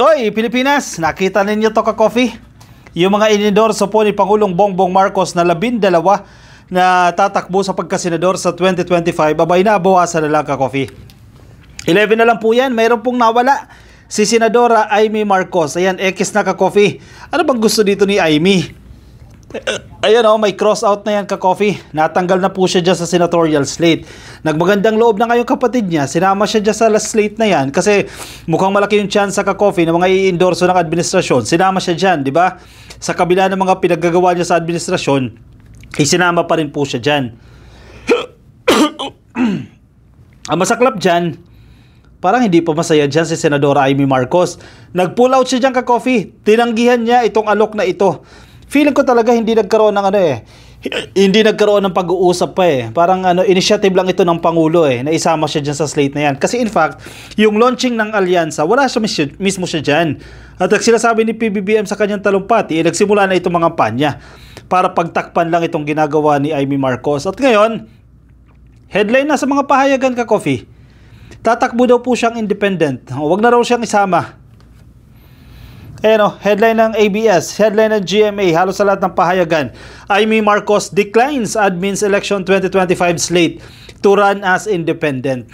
Oy, Pilipinas, nakita ninyo to ka coffee? Yung mga inendorso po ni Pangulong Bongbong Marcos na labindalawa na tatakbo sa pagkasenador sa 2025, abay naabawasan na lang ka coffee. 11 na lang po yan, mayroon pong nawala. Si Senadora Amy Marcos, ayan, X na ka coffee. Ano bang gusto dito ni Amy? Eh, ayan o, oh, may cross out na yan ka Coffee. Natanggal na po siya dyan sa senatorial slate. Nagmagandang loob na ngayon kapatid niya. Sinama siya dyan sa last slate na yan kasi mukhang malaki yung chance sa ka Coffee na mga i-endorso ng administrasyon. Sinama siya dyan, di ba? Sa kabila ng mga pinaggagawa niya sa administrasyon, isinama pa rin po siya dyan. Ang masaklap dyan, parang hindi pa masaya dyan si Senadora Amy Marcos. Nag-pull out siya dyan ka-coffee. Tinanggihan niya itong alok na ito feeling ko talaga hindi nagkaroon ng ano eh, hindi nagkaroon ng pag-uusap pa eh. Parang ano, initiative lang ito ng Pangulo eh, na isama siya diyan sa slate na yan. Kasi in fact, yung launching ng alyansa, wala siya mismo, mismo siya diyan At sinasabi ni PBBM sa kanyang talumpati, eh, nagsimula na itong mga panya para pagtakpan lang itong ginagawa ni Amy Marcos. At ngayon, headline na sa mga pahayagan ka, Coffee. Tatakbo daw po siyang independent. Huwag na raw siyang isama eh oh, no, headline ng ABS, headline ng GMA, halos sa lahat ng pahayagan. Amy Marcos declines admins election 2025 slate to run as independent.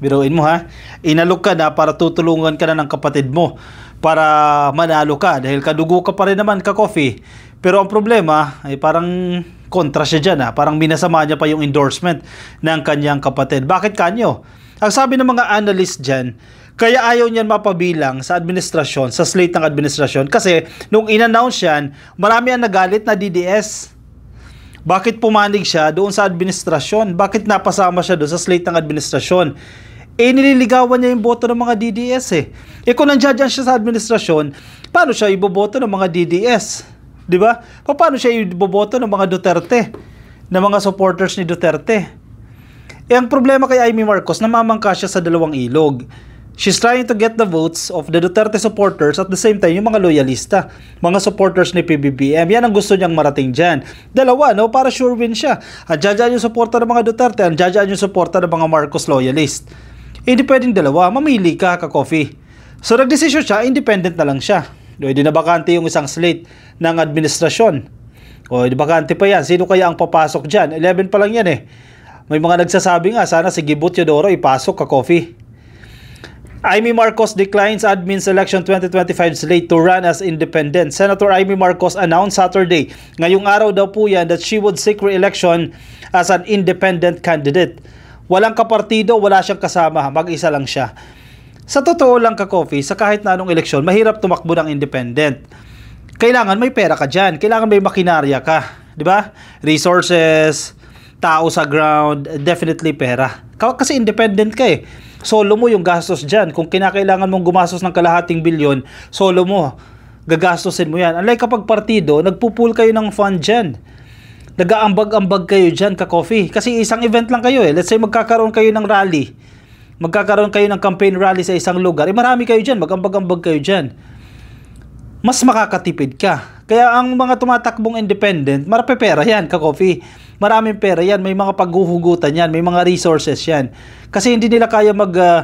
Biruin mo ha, inalok ka na para tutulungan ka na ng kapatid mo para manalo ka dahil kadugo ka pa rin naman ka coffee. Pero ang problema ay parang kontra siya dyan ha, parang minasama niya pa yung endorsement ng kanyang kapatid. Bakit kanyo? Ang sabi ng mga analyst dyan, kaya ayaw niyan mapabilang sa administrasyon, sa slate ng administrasyon. Kasi nung inannounce yan, marami ang nagalit na DDS. Bakit pumanig siya doon sa administrasyon? Bakit napasama siya doon sa slate ng administrasyon? Eh, nililigawan niya yung boto ng mga DDS eh. Eh, kung nandiyan siya sa administrasyon, paano siya iboboto ng mga DDS? Di ba? Paano siya iboboto ng mga Duterte? Ng mga supporters ni Duterte? Eh, ang problema kay Amy Marcos, namamangka siya sa dalawang ilog. She's trying to get the votes of the Duterte supporters at the same time yung mga loyalista, mga supporters ni PBBM. Yan ang gusto niyang marating dyan. Dalawa, no? Para sure win siya. Andyadyan yung supporter ng mga Duterte, andyadyan yung supporter ng mga Marcos loyalist. Hindi eh, pwedeng dalawa, mamili ka ka-coffee. So nagdesisyon siya, independent na lang siya. Pwede na bakante yung isang slate ng administrasyon. O, di bakante pa yan. Sino kaya ang papasok dyan? 11 pa lang yan eh. May mga nagsasabi nga, sana si Gibot Yodoro ipasok ka-coffee. Amy Marcos declines admin selection 2025 slate to run as independent. Senator Amy Marcos announced Saturday, ngayong araw daw po yan, that she would seek re-election as an independent candidate. Walang kapartido, wala siyang kasama, mag-isa lang siya. Sa totoo lang ka, Kofi, sa kahit na anong eleksyon, mahirap tumakbo ng independent. Kailangan may pera ka dyan, kailangan may makinarya ka, di ba? Resources, tao sa ground, definitely pera. Kasi independent ka eh solo mo yung gastos dyan. Kung kinakailangan mong gumastos ng kalahating bilyon, solo mo. Gagastosin mo yan. Unlike kapag partido, nagpupul kayo ng fund dyan. Nagaambag-ambag kayo dyan ka-coffee. Kasi isang event lang kayo eh. Let's say magkakaroon kayo ng rally. Magkakaroon kayo ng campaign rally sa isang lugar. Eh marami kayo dyan. aambag ambag kayo dyan mas makakatipid ka. Kaya ang mga tumatakbong independent, marami pera yan, kakofi. Maraming pera yan, may mga paghuhugutan yan, may mga resources yan. Kasi hindi nila kaya mag... Uh,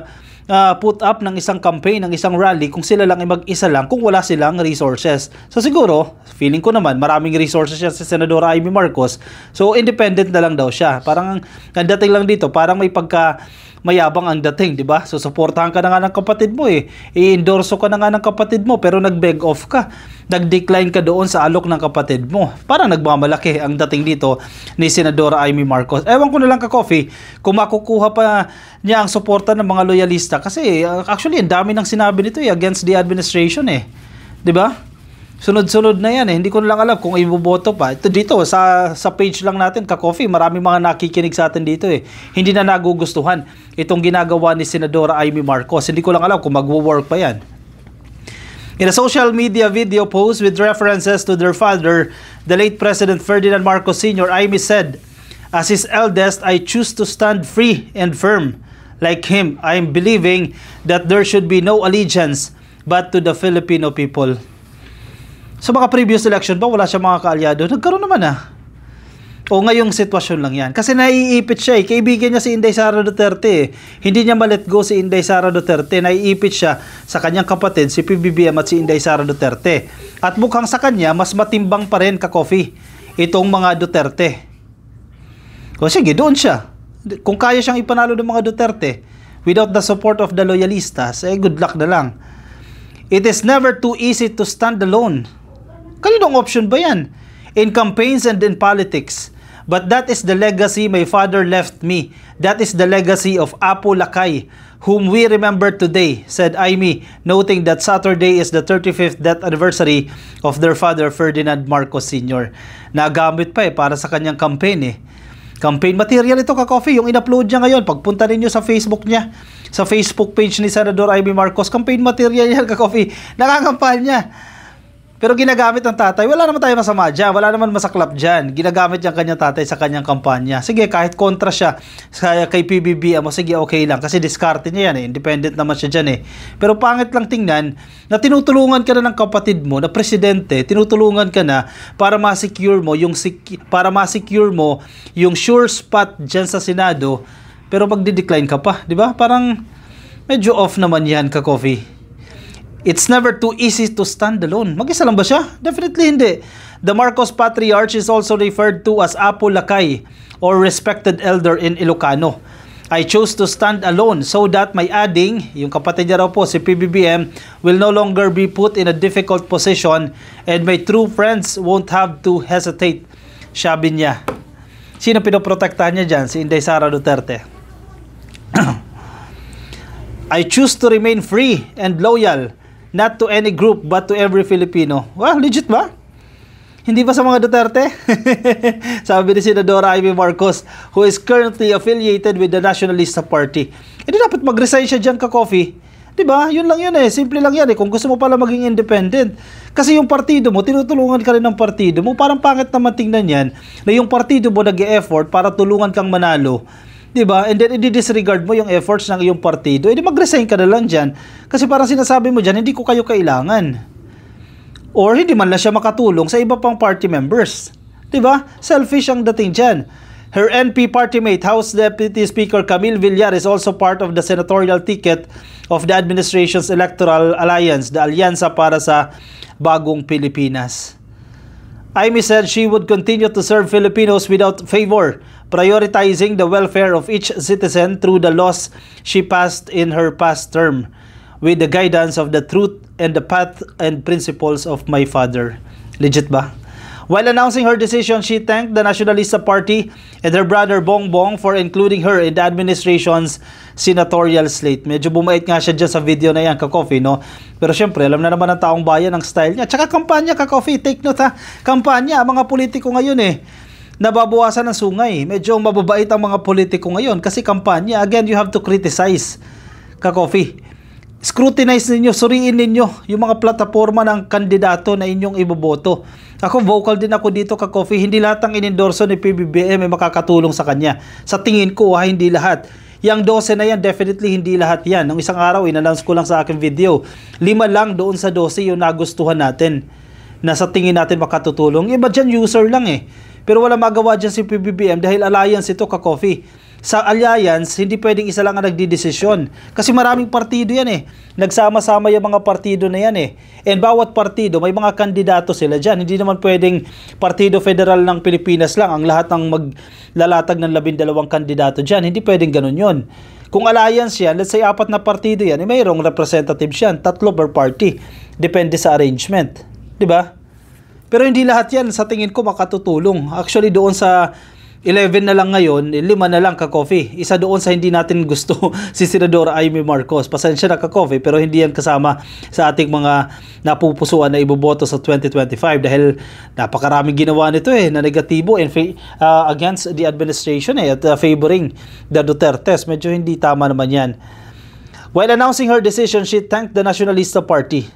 uh, put up ng isang campaign, ng isang rally kung sila lang ay mag-isa lang kung wala silang resources. So siguro, feeling ko naman maraming resources siya si Senadora Amy Marcos. So independent na lang daw siya. Parang ang lang dito, parang may pagka mayabang ang dating, di ba? Susuportahan ka na nga ng kapatid mo eh. I-endorso ka na nga ng kapatid mo pero nag-beg off ka. Nag-decline ka doon sa alok ng kapatid mo. Parang nagmamalaki ang dating dito ni Senadora Amy Marcos. Ewan ko na lang ka, Coffee, kung makukuha pa niya ang suporta ng mga loyalista. Kasi ah, actually, ang dami ng sinabi nito eh, against the administration eh. Di ba? sunod-sunod na yan eh. Hindi ko lang alam kung iboboto pa. Ito dito, sa, sa page lang natin, ka-coffee, maraming mga nakikinig sa atin dito eh. Hindi na nagugustuhan itong ginagawa ni Senadora Amy Marcos. Hindi ko lang alam kung magwo-work pa yan. In a social media video post with references to their father, the late President Ferdinand Marcos Sr., Amy said, As his eldest, I choose to stand free and firm. Like him, I am believing that there should be no allegiance but to the Filipino people. Sa mga previous election ba, wala siyang mga kaalyado? Nagkaroon naman ah. O ngayong sitwasyon lang yan. Kasi naiipit siya eh. Kaibigan niya si Inday Sara Duterte eh. Hindi niya malet go si Inday Sara Duterte. Naiipit siya sa kanyang kapatid, si PBBM at si Inday Sara Duterte. At mukhang sa kanya, mas matimbang pa rin ka-coffee itong mga Duterte. O sige, doon siya. Kung kaya siyang ipanalo ng mga Duterte without the support of the loyalistas, eh good luck na lang. It is never too easy to stand alone Kanilong option ba yan? In campaigns and in politics. But that is the legacy my father left me. That is the legacy of Apo Lakay, whom we remember today, said Aimee, noting that Saturday is the 35th death anniversary of their father, Ferdinand Marcos Sr. Nagamit pa eh, para sa kanyang campaign eh. Campaign material ito ka-coffee, yung in-upload niya ngayon. Pagpunta ninyo sa Facebook niya, sa Facebook page ni Senador Aimee Marcos, campaign material yan ka-coffee. Nakangampanya. niya pero ginagamit ng tatay, wala naman tayo masama dyan, wala naman masaklap dyan. Ginagamit yung kanyang tatay sa kanyang kampanya. Sige, kahit kontra siya sa, kay PBB, ah, mo, sige, okay lang. Kasi diskarte niya yan eh, independent naman siya dyan eh. Pero pangit lang tingnan na tinutulungan ka na ng kapatid mo na presidente, tinutulungan ka na para ma-secure mo yung, para ma-secure mo yung sure spot dyan sa Senado, pero magde-decline ka pa, di ba? Parang medyo off naman yan ka, Coffee. It's never too easy to stand alone. Mag-isa lang ba siya? Definitely hindi. The Marcos Patriarch is also referred to as Apo Lakay or respected elder in Ilocano. I chose to stand alone so that my adding, yung kapatid niya raw po si PBBM, will no longer be put in a difficult position and my true friends won't have to hesitate. Sabi niya. Sino pinoprotektahan niya dyan? Si Inday Sara Duterte. I choose to remain free and loyal Not to any group, but to every Filipino. Wah, legit ba? Hindi ba sa mga Duterte? Sabi ni Senadora Amy Marcos, who is currently affiliated with the Nationalista Party. Eh e dapat mag-resign siya dyan ka, Coffee. Di ba? Yun lang yun eh. Simple lang yan eh. Kung gusto mo pala maging independent. Kasi yung partido mo, tinutulungan ka rin ng partido mo. Parang pangit naman tingnan yan na yung partido mo nag effort para tulungan kang manalo 'di ba? And then i-disregard mo yung efforts ng iyong partido. Edi mag-resign ka na lang diyan. Kasi parang sinasabi mo diyan, hindi ko kayo kailangan. Or hindi man lang siya makatulong sa iba pang party members. 'Di ba? Selfish ang dating diyan. Her NP party mate, House Deputy Speaker Camille Villar is also part of the senatorial ticket of the administration's electoral alliance, the Alyansa para sa Bagong Pilipinas. Amy said she would continue to serve Filipinos without favor prioritizing the welfare of each citizen through the laws she passed in her past term, with the guidance of the truth and the path and principles of my father. Legit ba? While announcing her decision, she thanked the Nationalista Party and her brother Bongbong for including her in the administration's senatorial slate. Medyo bumait nga siya dyan sa video na yan, Kakofi, no? Pero syempre, alam na naman ng taong bayan ang style niya. Tsaka kampanya, Kakofi, take note ha. Kampanya, mga politiko ngayon eh nababawasan ng sungay. Medyo mababait ang mga politiko ngayon kasi kampanya. Again, you have to criticize. Kakofi, scrutinize ninyo, suriin ninyo yung mga plataforma ng kandidato na inyong iboboto. Ako vocal din ako dito kakofi. Hindi lahat ang inendorso ni PBBM ay makakatulong sa kanya. Sa tingin ko ha, ah, hindi lahat. Yang 12 na yan, definitely hindi lahat yan. Nung isang araw, inannounce ko lang sa aking video. Lima lang doon sa 12 yung nagustuhan natin na sa tingin natin makatutulong. Iba dyan, user lang eh. Pero wala magawa dyan si PBBM dahil alliance ito ka coffee sa alliance, hindi pwedeng isa lang ang nagdidesisyon. Kasi maraming partido yan eh. Nagsama-sama yung mga partido na yan eh. And bawat partido, may mga kandidato sila dyan. Hindi naman pwedeng Partido Federal ng Pilipinas lang ang lahat ng maglalatag ng labindalawang kandidato dyan. Hindi pwedeng ganun yon. Kung alliance yan, let's say apat na partido yan, eh, mayroong representative yan, tatlo per party. Depende sa arrangement. ba? Diba? Pero hindi lahat yan sa tingin ko makatutulong. Actually doon sa 11 na lang ngayon, 5 na lang ka-coffee. Isa doon sa hindi natin gusto si Senador Amy Marcos. Pasensya na ka-coffee pero hindi yan kasama sa ating mga napupusuan na iboboto sa 2025 dahil napakaraming ginawa nito eh na negatibo and uh, against the administration eh at uh, favoring the Dutertes. Medyo hindi tama naman yan. While announcing her decision, she thanked the Nationalista Party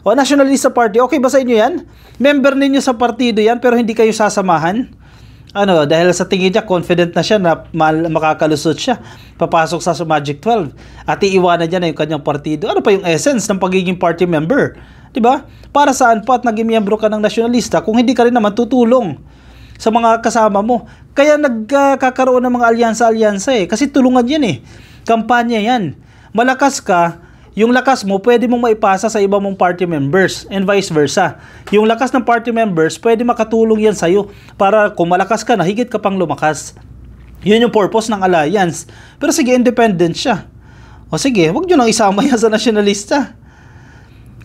o Nationalista Party, okay ba sa inyo yan? Member ninyo sa partido yan pero hindi kayo sasamahan? Ano, dahil sa tingin niya, confident na siya na makakalusot siya. Papasok sa Magic 12. At iiwanan niya na yung kanyang partido. Ano pa yung essence ng pagiging party member? 'Di ba? Para saan pa at naging miyembro ka ng nasyonalista kung hindi ka rin naman tutulong sa mga kasama mo? Kaya nagkakaroon ng mga alyansa-alyansa eh. Kasi tulungan yan eh. Kampanya yan. Malakas ka, yung lakas mo pwede mong maipasa sa iba mong party members and vice versa. Yung lakas ng party members pwede makatulong yan sa'yo para kung malakas ka na higit ka pang lumakas. Yun yung purpose ng alliance. Pero sige, independent siya. O sige, wag nyo nang isama yan sa nasyonalista.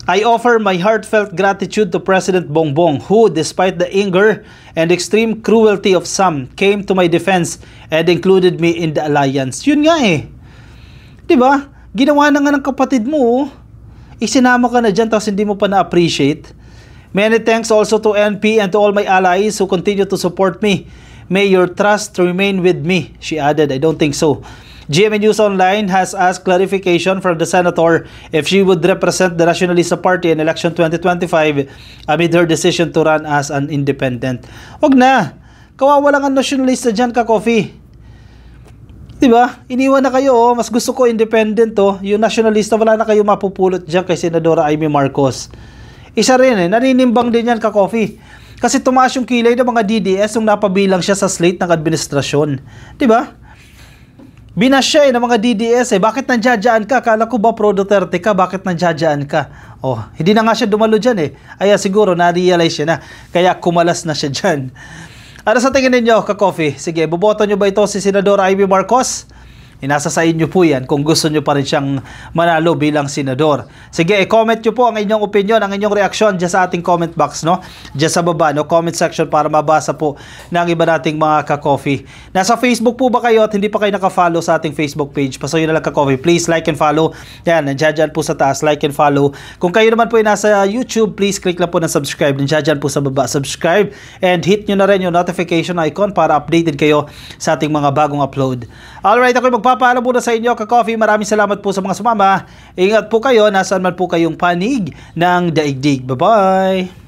I offer my heartfelt gratitude to President Bongbong who, despite the anger and extreme cruelty of some, came to my defense and included me in the alliance. Yun nga eh. 'Di ba? Ginawa na nga ng kapatid mo, oh. Isinama ka na dyan tapos hindi mo pa na-appreciate. Many thanks also to NP and to all my allies who continue to support me. May your trust remain with me, she added. I don't think so. GMA News Online has asked clarification from the senator if she would represent the Nationalist Party in election 2025 amid her decision to run as an independent. Wag na! Kawawa lang ang nationalista dyan ka, Coffee. 'Di ba? Iniwan na kayo, oh. mas gusto ko independent oh. Yung nationalista wala na kayo mapupulot diyan kay Senadora Amy Marcos. Isa rin eh, naninimbang din 'yan ka coffee. Kasi tumaas yung kilay ng mga DDS nung napabilang siya sa slate ng administrasyon. 'Di ba? Binas siya eh, ng mga DDS eh. Bakit nandiyadyaan ka? Akala ko ba pro Duterte ka? Bakit nandiyadyaan ka? Oh, hindi na nga siya dumalo dyan eh. Ay, siguro na-realize siya na. Kaya kumalas na siya dyan. Ano sa tingin ninyo, ka-coffee? Sige, boboto nyo ba ito si Senador Amy Marcos? Inasa sa inyo po yan kung gusto nyo pa rin siyang manalo bilang senador. Sige, i-comment nyo po ang inyong opinion, ang inyong reaksyon dyan sa ating comment box, no? Dyan sa baba, no? Comment section para mabasa po ng iba nating mga ka Nasa Facebook po ba kayo at hindi pa kayo nakafollow sa ating Facebook page? Pasayo na lang ka Please like and follow. Yan, nandiyan dyan po sa taas. Like and follow. Kung kayo naman po ay nasa YouTube, please click lang po na subscribe. Nandiyan dyan po sa baba. Subscribe and hit nyo na rin yung notification icon para updated kayo sa ating mga bagong upload. Alright, ako magpapalala nagpapaalam muna sa inyo ka-coffee. Maraming salamat po sa mga sumama. Ingat po kayo, nasaan man po kayong panig ng daigdig. Bye-bye!